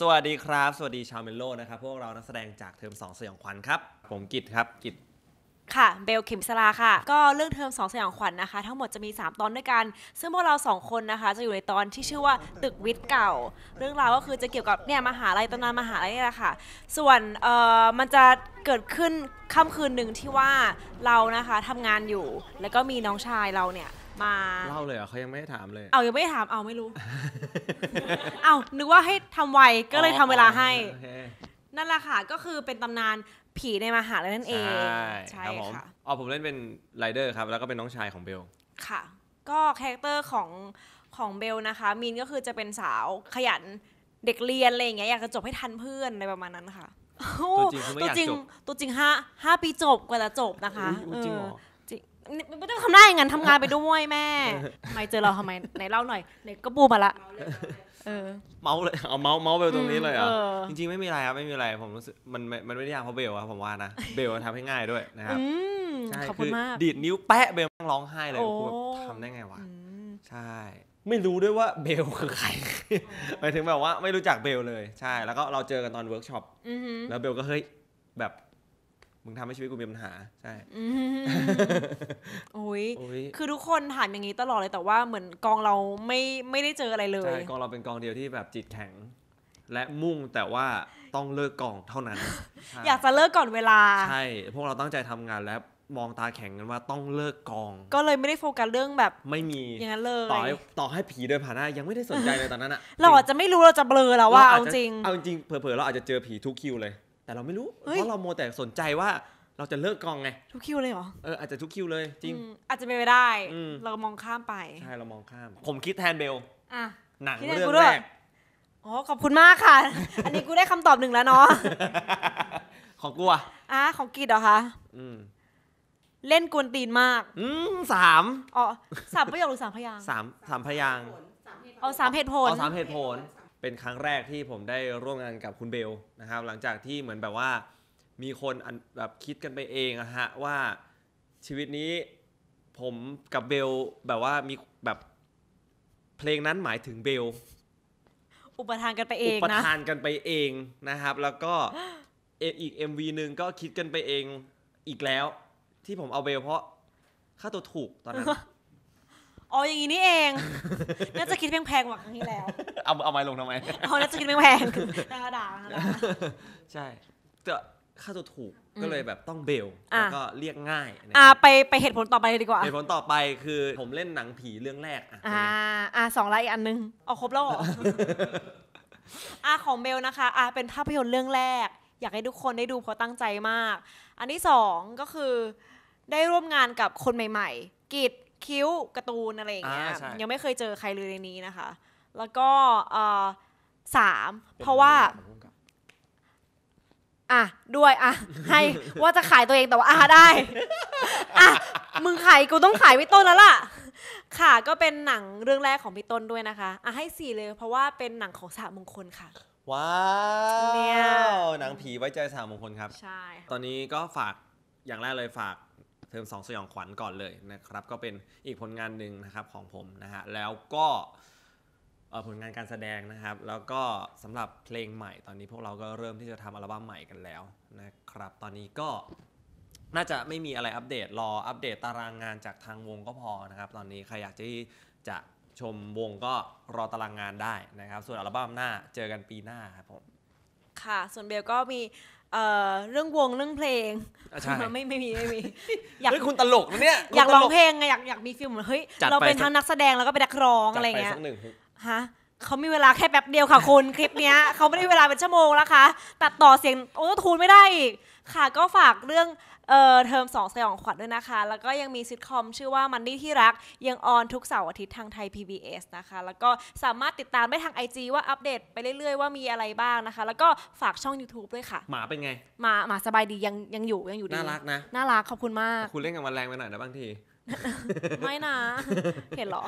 สวัสดีครับ สวัสดีชาวเมลโลนะครับ พวกเรานักแสดงจากเทอมงสยองขวัญครับ ผมกิตครับกิตค่ะเบลเข็มสลาค่ะ ก็เรื่องเทอมสองสยองขวัญนนะคะ ทั้งหมดจะมี 3 ตอนด้วยกัน ซึ่งพวกเรา 2 คนนะคะ จะอยู่ในตอนที่ชื่อว่าตึกวิทย์เก่า เรื่องราวก็คือจะเกี่ยวกับเนี่ยมหาลัยตำนานมหาลัยนี่แหละค่ะ ส่วนเอ่อมันจะเกิดขึ้นค่ำคืนหนึ่งที่ว่าเรานะคะทำงานอยู่แล้วก็มีน้องชายเราเนี่ย มา เล่าเลยเหรอเขายังไม่ได้ถามเลยเอายังไม่ได้ถามเอาไม่รู้เอานึกว่าให้ทำไวก็เลยทำเวลาให้นั่นแหละค่ะ ก็คือเป็นตำนานผีในมหาลัยนั่นเอง ใช่ค่ะอ๋อผมเล่นเป็นไรเดอร์ครับแล้วก็เป็นน้องชายของเบลค่ะ ก็คาแรคเตอร์ของของเบลนะคะมินก็คือจะเป็นสาวขยันเด็กเรียนอะไรอย่างเงี้ยอยากจะจบให้ทันเพื่อน อะไรประมาณนั้นค่ะตัวจริงตัวจริงห้าห้าปีจบกว่าจะจบนะคะจริงเหรอไม่ต้องทำหน้าอย่างนั้นทำงานไปด้วยแม่ไม่เจอเราทำไมไหนเล่าหน่อยไหนก็บูมาละเมาเลยเอาเมาเมาเบลตรงนี้เลยเหรอจริงๆไม่มีอะไรครับไม่มีอะไรผมรู้สึกมันมันไม่ได้ยากเพราะเบลครับผมว่านะ เบลทำให้ง่ายด้วยนะครับใช่คือดีดนิ้วแปะเบลร้องไห้เลยทำได้ไงวะใช่ ไม่รู้ด้วยว่าเบลคือใคร หมายถึงแบบว่าไม่รู้จักเบลเลยใช่ แล้วก็เราเจอกันตอนเวิร์กช็อปแล้วเบลก็เฮ้ยแบบมึงทำให้ชีวิตกูมีปัญหาใช่โอ้ย คือทุกคนถามอย่างนี้ตลอดเลยแต่ว่าเหมือนกองเราไม่ไม่ได้เจออะไรเลยใช่กองเราเป็นกองเดียวที่แบบจิตแข็ง และมุ่งแต่ว่าต้องเลิกกองเท่านั้น อยากจะเลิกก่อนเวลาใช่พวกเราตั้งใจทำงานแล้วมองตาแข็งกันว่าต้องเลิกกอง ก็เลยไม่ได้โฟกัสเรื่องแบบไม่มีอย่างนั้นเลยต่อให้ต่อให้ผีเดินผ่านหน้ายังไม่ได้สนใจเลยตอนนั้นอะเราอาจจะไม่รู้เราจะเบลอแล้วว่าเอาจริงเอาจริงเผลอๆเราอาจจะเจอผีทุกคิวเลยแต่เราไม่รู้เพราะเราโมแต่สนใจว่าเราจะเลิกกองไง ทุกคิวเลยเหรอเอออาจจะทุกคิวเลยจริง อาจจะไม่ไได้ เรามองข้ามไปใช่ เรามองข้ามผมคิดแทนเบลหนังเรื่องแรกอ๋อขอบคุณมากค่ะ อันนี้กูได้คำตอบหนึ่งแล้วเนาะของกูอ่ะอ่ะของกีดเหรอคะอืมเล่นกวนตีนมาก อืมสามอ๋อสามประโยคหรือสามพยางสามสามพยางเอาสามเหตุผลเอาสามเหตุผลเป็นครั้งแรกที่ผมได้ร่วมงานกับคุณเบลนะครับ หลังจากที่เหมือนแบบว่ามีคนแบบคิดกันไปเองอะฮะว่าชีวิตนี้ผมกับเบลแบบว่ามีแบบเพลงนั้นหมายถึงเบลอุปทานกันไปเองนะอุปทานกันไปเองนะครับ แล้วก็ออีก MV หนึ่งก็คิดกันไปเองอีกแล้ว ที่ผมเอาเบล เพราะค่าตัวถูกตอนนั้นอ๋ออย่างนี้นี่เองน่าจะที่แพงๆกว่าครั้งที่แล้ว เอา เอาไม้ลงทำไมเอาแล้วจะกินแพงๆดาดาใช่จะค่าตัวถูก ก็เลยแบบต้องเบล แล้วก็เรียกง่าย อ่าไปไปเหตุผลต่อไปดีกว่า เหตุผลต่อไปคือ ผมเล่นหนังผีเรื่องแรก อ่าอ่าสองไลย์อันนึงเอาครบแล้วหรออ่าของเบลนะคะอ่าเป็นภาพยนตร์เรื่องแรก อยากให้ทุกคนได้ดูเพราะตั้งใจมาก อันที่สองก็คือ ได้ร่วมงานกับคนใหม่ ๆกิจคิ้วการ์ตูนอะไรอย่างเงี้ยยังไม่เคยเจอใครเลยในนี้นะคะ แล้วก็เออสามเพราะว่าอ่ะด้วยอ่ะให้ว่าจะขายตัวเองแต่ว่าอ่ะได้อ่ะมึงขายกูต้องขายพี่ต้นแล้วล่ะ ค่ะก็เป็นหนังเรื่องแรกของพี่ต้นด้วยนะคะอ่ะให้สี่เลย เพราะว่าเป็นหนังของสามงคลค่ะว้าเนี่ยวหนังผีไว้ใจสามมงคลครับใช่ตอนนี้ก็ฝากอย่างแรกเลยฝากเทอมสองสยองขวัญก่อนเลยนะครับก็เป็นอีกผลงานหนึ่งนะครับของผมนะฮะแล้วก็ผลงานการแสดงนะครับ แล้วก็สำหรับเพลงใหม่ตอนนี้พวกเราก็เริ่มที่จะทำอัลบั้มใหม่กันแล้วนะครับ ตอนนี้ก็น่าจะไม่มีอะไรอัปเดต รออัปเดตตารางงานจากทางวงก็พอนะครับ ตอนนี้ใครอยากที่จะชมวงก็รอตารางงานได้นะครับ ส่วนอัลบั้มหน้าเจอกันปีหน้าครับผมค่ะ ส่วนเบลก็มีเอ่อเรื่องวงเรื่องเพลงไม่ไม่มีไม่มีอยากคุณตลกนะเนี่ย อยากร้องเพลงไงอยากอยากมีฟิลเหมือนเฮ้ยเราเป็นทั้งนักแสดงแล้วก็เป็นนักร้องอะไรเงี้ยฮฮะเขามีเวลาแค่แป๊บเดียวค่ะคุณ คลิปเนี้ยเขาไม่ได้เวลาเป็นชั่วโมงแล้วค่ะ ตัดต่อเสียง โอ้ทูนไม่ได้อีกค่ะก็ฝากเรื่องเอ่อเทอมสองสยองขวัญด้วยนะคะ แล้วก็ยังมีซิทคอมชื่อว่ามันนี่ที่รักยังออนทุกเสาร์อาทิตย์ทางไทย PBS นะคะ แล้วก็สามารถติดตามได้ทาง IG ว่าอัปเดตไปเรื่อยๆว่ามีอะไรบ้างนะคะ แล้วก็ฝากช่อง YouTube ด้วยค่ะ หมาเป็นไงหมาหมาสบายดียังยังอยู่ยังอยู่ดี น่ารักนะน่ารักขอบคุณมาก คุณเล่นกับมันแรงไปหน่อยนะบางที ไม่นะเห็นเหรอ